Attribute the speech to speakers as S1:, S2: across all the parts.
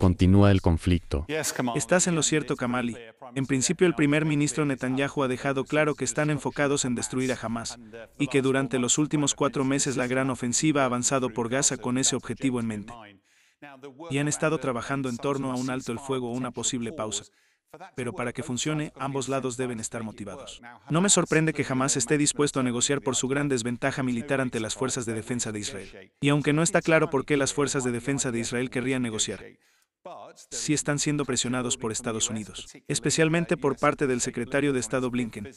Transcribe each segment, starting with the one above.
S1: Continúa el conflicto. Estás en lo cierto, Kamali. En principio, el primer ministro Netanyahu ha dejado claro que están enfocados en destruir a Hamas, y que durante los últimos cuatro meses la gran ofensiva ha avanzado por Gaza con ese objetivo en mente. Y han estado trabajando en torno a un alto el fuego o una posible pausa. Pero para que funcione, ambos lados deben estar motivados. No me sorprende que jamás esté dispuesto a negociar por su gran desventaja militar ante las fuerzas de defensa de Israel. Y aunque no está claro por qué las fuerzas de defensa de Israel querrían negociar, sí están siendo presionados por Estados Unidos, especialmente por parte del secretario de Estado Blinken,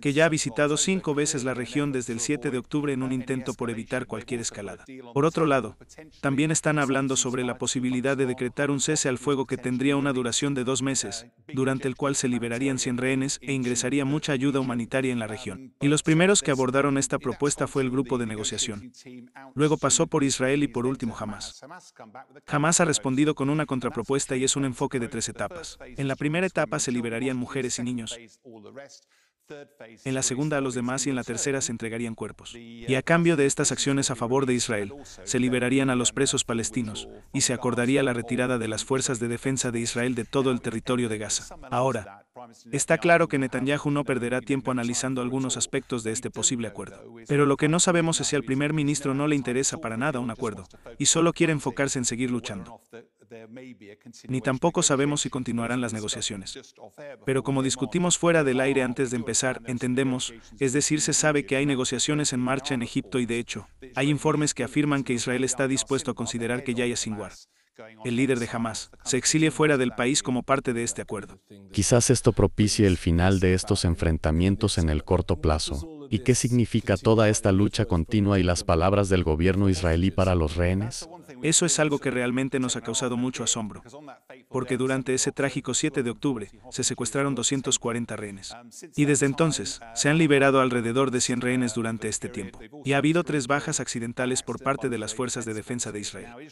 S1: que ya ha visitado cinco veces la región desde el 7 de octubre en un intento por evitar cualquier escalada. Por otro lado, también están hablando sobre la posibilidad de decretar un cese al fuego que tendría una duración de dos meses, durante el cual se liberarían 100 rehenes e ingresaría mucha ayuda humanitaria en la región. Y los primeros que abordaron esta propuesta fue el grupo de negociación. Luego pasó por Israel y por último Hamas. Hamas ha respondido con una contrapropuesta y es un enfoque de tres etapas. En la primera etapa se liberarían mujeres y niños. En la segunda a los demás y en la tercera se entregarían cuerpos. Y a uh, cambio de estas acciones a favor de Israel, se liberarían a los presos palestinos y se acordaría la retirada de las fuerzas de defensa de Israel de todo el territorio de Gaza. Ahora, está claro que Netanyahu no perderá tiempo analizando algunos aspectos de este posible acuerdo. Pero lo que no sabemos es si al primer ministro no le interesa para nada un acuerdo y solo quiere enfocarse en seguir luchando ni tampoco sabemos si continuarán las negociaciones. Pero como discutimos fuera del aire antes de empezar, entendemos, es decir, se sabe que hay negociaciones en marcha en Egipto y de hecho, hay informes que afirman que Israel está dispuesto a considerar que Yahya Sinwar, el líder de Hamas, se exilie fuera del país como parte de este acuerdo. Quizás esto propicie el final de estos enfrentamientos en el corto plazo. ¿Y qué significa toda esta lucha continua y las palabras del gobierno israelí para los rehenes? Eso es algo que realmente nos ha causado mucho asombro, porque durante ese trágico 7 de octubre se secuestraron 240 rehenes. Y desde entonces, se han liberado alrededor de 100 rehenes durante este tiempo. Y ha habido tres bajas accidentales por parte de las fuerzas de defensa de Israel.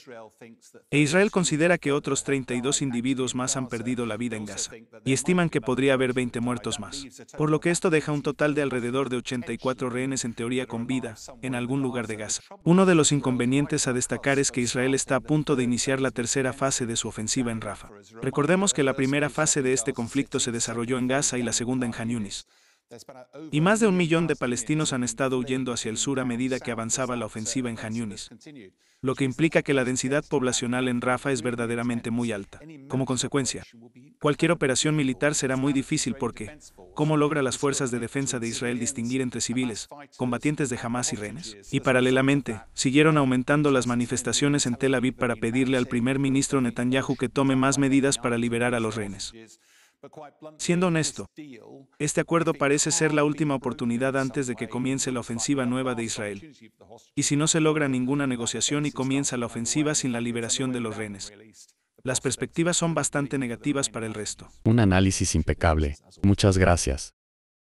S1: E Israel considera que otros 32 individuos más han perdido la vida en Gaza. Y estiman que podría haber 20 muertos más. Por lo que esto deja un total de alrededor de 84 rehenes en teoría con vida, en algún lugar de Gaza. Uno de los inconvenientes a destacar es que Israel Israel está a punto de iniciar la tercera fase de su ofensiva en Rafa. Recordemos que la primera fase de este conflicto se desarrolló en Gaza y la segunda en Han y más de un millón de palestinos han estado huyendo hacia el sur a medida que avanzaba la ofensiva en Han lo que implica que la densidad poblacional en Rafa es verdaderamente muy alta. Como consecuencia, cualquier operación militar será muy difícil porque, ¿cómo logra las fuerzas de defensa de Israel distinguir entre civiles, combatientes de Hamas y rehenes? Y paralelamente, siguieron aumentando las manifestaciones en Tel Aviv para pedirle al primer ministro Netanyahu que tome más medidas para liberar a los rehenes. Siendo honesto, este acuerdo parece ser la última oportunidad antes de que comience la ofensiva nueva de Israel. Y si no se logra ninguna negociación y comienza la ofensiva sin la liberación de los rehenes, las perspectivas son bastante negativas para el resto. Un análisis impecable. Muchas gracias.